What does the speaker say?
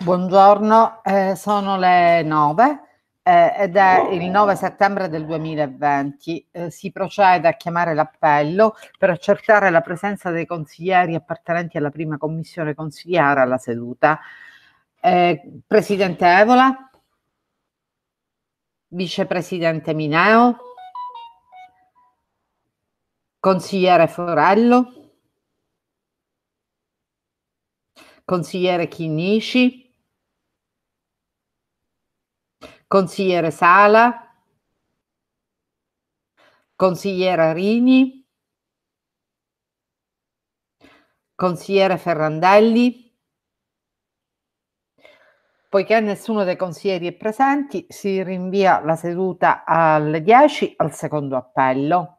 Buongiorno, eh, sono le 9 eh, ed è il 9 settembre del 2020. Eh, si procede a chiamare l'appello per accertare la presenza dei consiglieri appartenenti alla prima commissione consigliare alla seduta. Eh, Presidente Evola, Vicepresidente Mineo, Consigliere Forello. consigliere Chinnici, consigliere Sala, consigliera Rini, consigliere Ferrandelli. Poiché nessuno dei consiglieri è presente, si rinvia la seduta alle 10 al secondo appello.